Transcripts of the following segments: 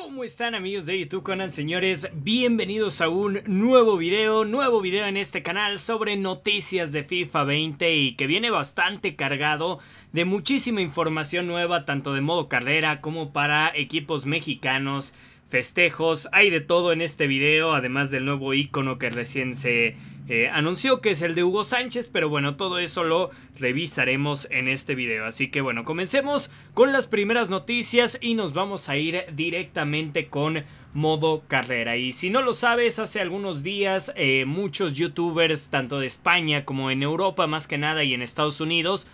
¿Cómo están amigos de YouTube Conan? Señores, bienvenidos a un nuevo video, nuevo video en este canal sobre noticias de FIFA 20 y que viene bastante cargado de muchísima información nueva, tanto de modo carrera como para equipos mexicanos festejos, hay de todo en este video, además del nuevo icono que recién se eh, anunció que es el de Hugo Sánchez, pero bueno, todo eso lo revisaremos en este video. Así que bueno, comencemos con las primeras noticias y nos vamos a ir directamente con modo carrera. Y si no lo sabes, hace algunos días eh, muchos youtubers, tanto de España como en Europa más que nada y en Estados Unidos,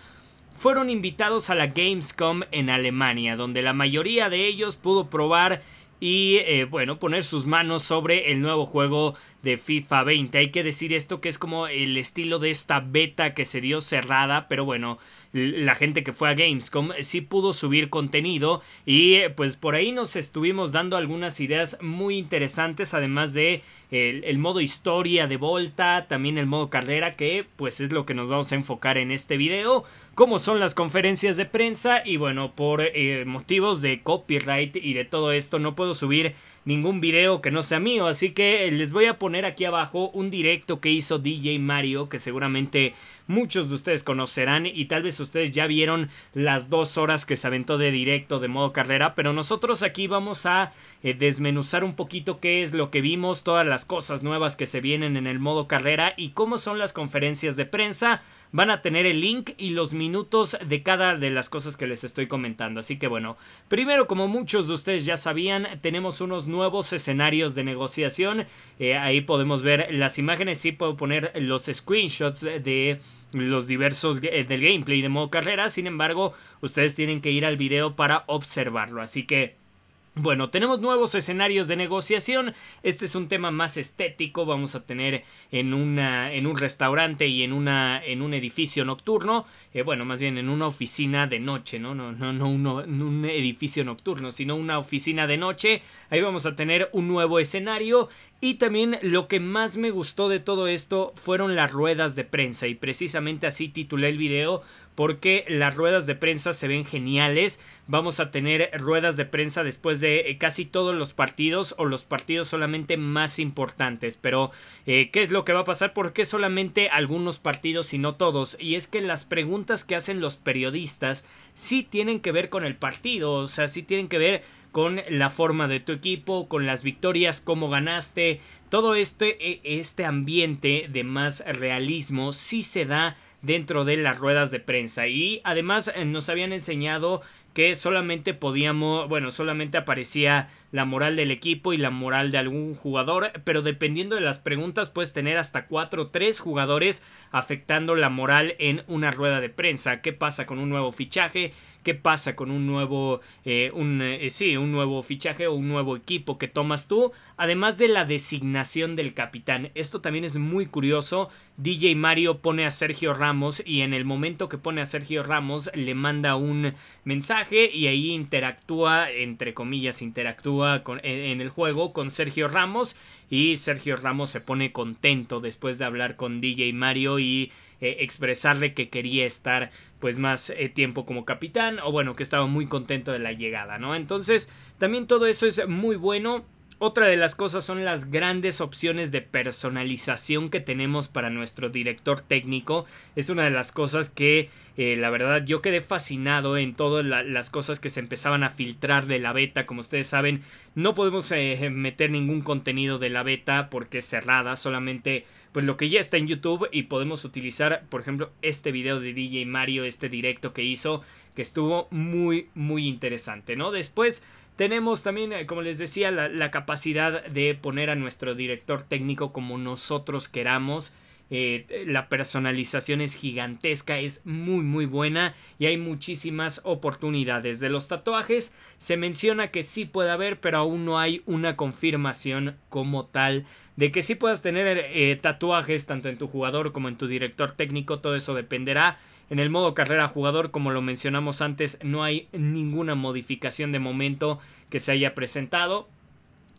fueron invitados a la Gamescom en Alemania, donde la mayoría de ellos pudo probar y eh, bueno, poner sus manos sobre el nuevo juego de FIFA 20. Hay que decir esto que es como el estilo de esta beta que se dio cerrada, pero bueno, la gente que fue a Gamescom sí pudo subir contenido y eh, pues por ahí nos estuvimos dando algunas ideas muy interesantes, además de el, modo historia de vuelta también el modo carrera, que pues es lo que nos vamos a enfocar en este video cómo son las conferencias de prensa y bueno, por eh, motivos de copyright y de todo esto no puedo subir ningún video que no sea mío. Así que eh, les voy a poner aquí abajo un directo que hizo DJ Mario, que seguramente muchos de ustedes conocerán y tal vez ustedes ya vieron las dos horas que se aventó de directo de modo carrera, pero nosotros aquí vamos a eh, desmenuzar un poquito qué es lo que vimos, todas las cosas nuevas que se vienen en el modo carrera y cómo son las conferencias de prensa. Van a tener el link y los minutos de cada de las cosas que les estoy comentando. Así que bueno, primero como muchos de ustedes ya sabían, tenemos unos nuevos escenarios de negociación. Eh, ahí podemos ver las imágenes, sí puedo poner los screenshots de los diversos del gameplay de modo carrera, sin embargo, ustedes tienen que ir al video para observarlo, así que bueno, tenemos nuevos escenarios de negociación. Este es un tema más estético. Vamos a tener en, una, en un restaurante y en, una, en un edificio nocturno. Eh, bueno, más bien en una oficina de noche, No, no, no, no, un edificio nocturno, sino una oficina de noche. Ahí vamos a tener un nuevo escenario y también lo que más me gustó de todo esto fueron las ruedas de prensa y precisamente así titulé el video porque las ruedas de prensa se ven geniales. Vamos a tener ruedas de prensa después de eh, casi todos los partidos o los partidos solamente más importantes. Pero, eh, ¿qué es lo que va a pasar? ¿Por qué solamente algunos partidos y no todos? Y es que las preguntas que hacen los periodistas sí tienen que ver con el partido, o sea, sí tienen que ver con la forma de tu equipo, con las victorias, cómo ganaste. Todo este, e, este ambiente de más realismo sí se da dentro de las ruedas de prensa. Y además eh, nos habían enseñado que solamente podíamos, bueno, solamente aparecía la moral del equipo y la moral de algún jugador, pero dependiendo de las preguntas puedes tener hasta 4 o 3 jugadores afectando la moral en una rueda de prensa. ¿Qué pasa con un nuevo fichaje? qué pasa con un nuevo, eh, un, eh, sí, un nuevo fichaje o un nuevo equipo que tomas tú, además de la designación del capitán. Esto también es muy curioso. DJ Mario pone a Sergio Ramos y en el momento que pone a Sergio Ramos le manda un mensaje y ahí interactúa, entre comillas, interactúa con, en el juego con Sergio Ramos y Sergio Ramos se pone contento después de hablar con DJ Mario y eh, expresarle que quería estar pues más eh, tiempo como capitán o bueno que estaba muy contento de la llegada, ¿no? Entonces también todo eso es muy bueno. Otra de las cosas son las grandes opciones de personalización que tenemos para nuestro director técnico. Es una de las cosas que eh, la verdad yo quedé fascinado en todas las cosas que se empezaban a filtrar de la beta. Como ustedes saben, no podemos eh, meter ningún contenido de la beta porque es cerrada, solamente pues lo que ya está en YouTube y podemos utilizar, por ejemplo, este video de DJ Mario, este directo que hizo, que estuvo muy, muy interesante, ¿no? Después tenemos también, eh, como les decía, la, capacidad de poner a nuestro director técnico como nosotros queramos. Eh, la personalización es gigantesca, es muy muy buena y hay muchísimas oportunidades. De los tatuajes se menciona que sí puede haber, pero aún no hay una confirmación como tal de que sí puedas tener eh, tatuajes tanto en tu jugador como en tu director técnico, todo eso dependerá en el modo carrera jugador, como lo mencionamos antes, no hay ninguna modificación de momento que se haya presentado.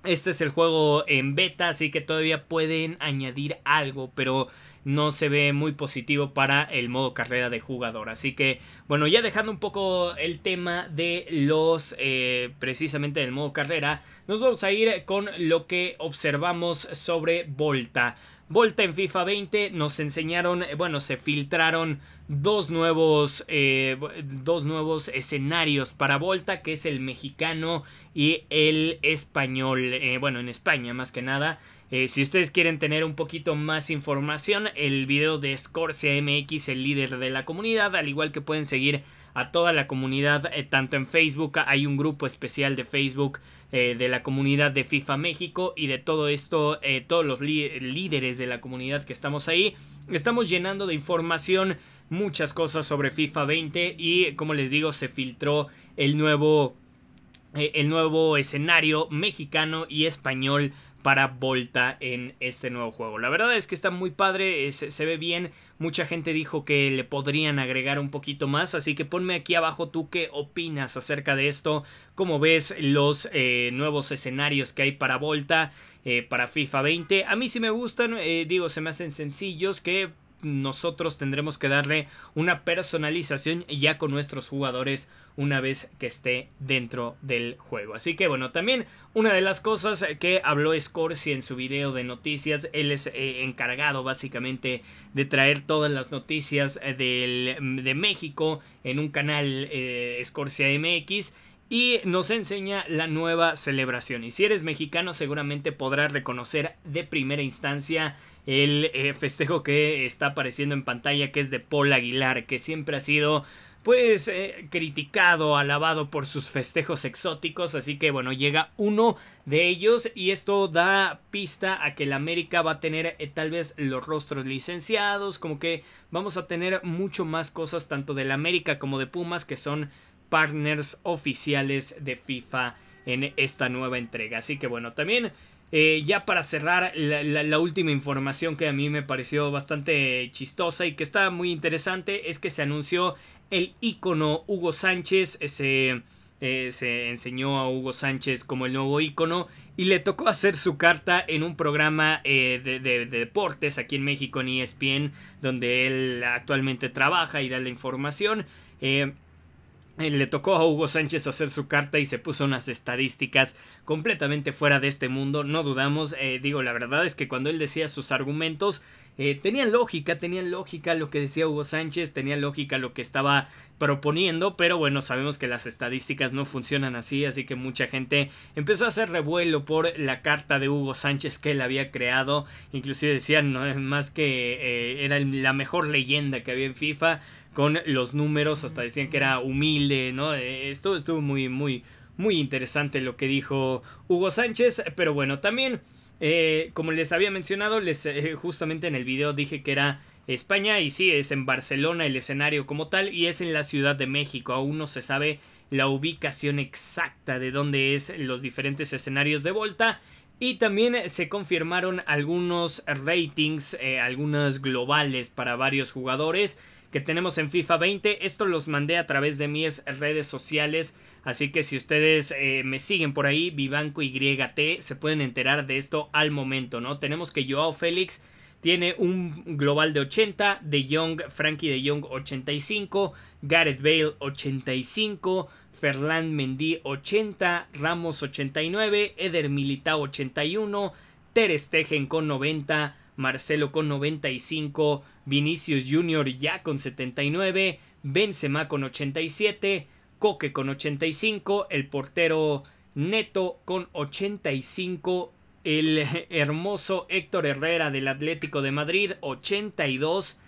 Este es el juego en beta, así que todavía pueden añadir algo, pero no se ve muy positivo para el modo carrera de jugador. Así que, bueno, ya dejando un poco el tema de los, eh, precisamente del modo carrera, nos vamos a ir con lo que observamos sobre Volta. Volta en FIFA 20 nos enseñaron, eh, bueno, se filtraron dos nuevos, eh, dos nuevos escenarios para Volta, que es el mexicano y el español, eh, bueno, en España más que nada. si ustedes quieren tener un poquito más información, el video de Scorcia MX, el líder de la comunidad, al igual que pueden seguir a toda la comunidad, eh, tanto en Facebook, hay un grupo especial de Facebook eh, de la comunidad de FIFA México y de todo esto, eh, todos los líderes de la comunidad que estamos ahí. Estamos llenando de información muchas cosas sobre FIFA 20 y como les digo se filtró el nuevo el nuevo escenario mexicano y español para Volta en este nuevo juego. La verdad es que está muy padre, se ve bien. Mucha gente dijo que le podrían agregar un poquito más, así que ponme aquí abajo tú qué opinas acerca de esto, cómo ves los eh, nuevos escenarios que hay para Volta, eh, para FIFA 20. A mí sí me gustan, eh, digo, se me hacen sencillos que nosotros tendremos que darle una personalización ya con nuestros jugadores una vez que esté dentro del juego. Así que bueno, también una de las cosas que habló Scorsi en su video de noticias, él es eh, encargado básicamente de traer todas las noticias eh, mm, de México en un canal eh, MX y nos enseña la nueva celebración. Y si eres mexicano seguramente podrás reconocer de primera instancia el eh, festejo que está apareciendo en pantalla, que es de Paul Aguilar, que siempre ha sido pues eh, criticado, alabado por sus festejos exóticos, así que bueno, llega uno de ellos y esto da pista a que el América va a tener eh, tal vez los rostros licenciados, como que vamos a tener mucho más cosas tanto del América como de Pumas que son partners oficiales de FIFA en esta nueva entrega. Así que bueno, también eh, ya para cerrar, la, última información que a mí me pareció bastante chistosa y que está muy interesante es que se anunció el ícono Hugo Sánchez. Eh, se enseñó a Hugo Sánchez como el nuevo ícono y le tocó hacer su carta en un programa eh, de, deportes aquí en México en ESPN, donde él actualmente trabaja y da la información. Eh, le tocó a Hugo Sánchez hacer su carta y se puso unas estadísticas completamente fuera de este mundo, no dudamos, eh, digo, la verdad es que cuando él decía sus argumentos, Tenía eh, tenían lógica, tenían lógica lo que decía Hugo Sánchez, tenía lógica lo que estaba proponiendo, pero bueno, sabemos que las estadísticas no funcionan así, así que mucha gente empezó a hacer revuelo por la carta de Hugo Sánchez que él había creado, inclusive decían, no, más que eh, era la mejor leyenda que había en FIFA con los números, hasta decían que era humilde, ¿no? Eh, esto estuvo muy, muy, muy interesante lo que dijo Hugo Sánchez, pero bueno, también... Eh, como les había mencionado, les, eh, justamente en el video dije que era España y sí, es en Barcelona el escenario como tal y es en la Ciudad de México. Aún no se sabe la ubicación exacta de dónde es los diferentes escenarios de vuelta Y también se confirmaron algunos ratings, eh, algunos globales para varios jugadores que tenemos en FIFA 20. Esto los mandé a través de mis redes sociales. Así que si ustedes eh, me siguen por ahí, Vivanco YT, se pueden enterar de esto al momento, ¿no? Tenemos que Joao Félix tiene un global de 80, De Jong, Frankie De Jong 85, Gareth Bale 85, Ferland Mendy 80, Ramos 89, Eder Militao 81, Ter Stegen con 90, Marcelo con 95, Vinicius Jr. ya con 79, Benzema con 87, Coque con 85, el portero Neto con 85, el hermoso Héctor Herrera del Atlético de Madrid 82,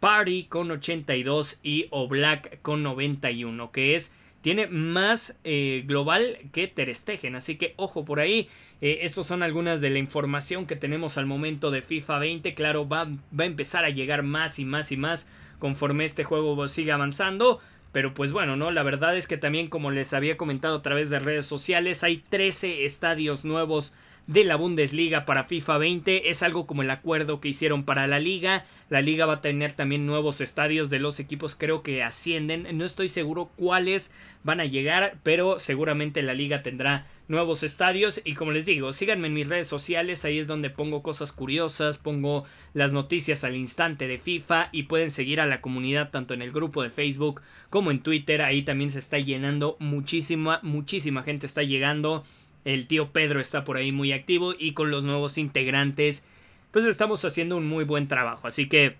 Party con 82 y Oblak con 91, que es tiene más eh, global que Ter así que ojo por ahí. Eh, estas son algunas de la información que tenemos al momento de FIFA 20. Claro, va, a empezar a llegar más y más y más conforme este juego siga avanzando. Pero pues bueno, ¿no? La verdad es que también, como les había comentado a través de redes sociales, hay 13 estadios nuevos de la Bundesliga para FIFA 20. Es algo como el acuerdo que hicieron para la liga. La liga va a tener también nuevos estadios de los equipos creo que ascienden. No estoy seguro cuáles van a llegar, pero seguramente la liga tendrá nuevos estadios y como les digo, síganme en mis redes sociales, ahí es donde pongo cosas curiosas, pongo las noticias al instante de FIFA y pueden seguir a la comunidad tanto en el grupo de Facebook como en Twitter, ahí también se está llenando muchísima, muchísima gente está llegando. El tío Pedro está por ahí muy activo y con los nuevos integrantes pues estamos haciendo un muy buen trabajo. Así que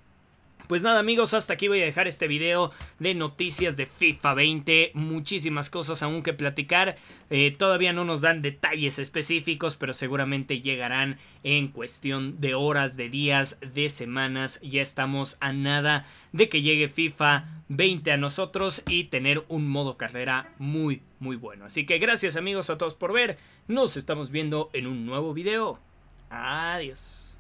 pues nada amigos, hasta aquí voy a dejar este video de noticias de FIFA 20, muchísimas cosas aún que platicar, eh, todavía no nos dan detalles específicos, pero seguramente llegarán en cuestión de horas, de días, de semanas, ya estamos a nada de que llegue FIFA 20 a nosotros y tener un modo carrera muy, muy bueno. Así que gracias amigos a todos por ver. Nos estamos viendo en un nuevo video. Adiós.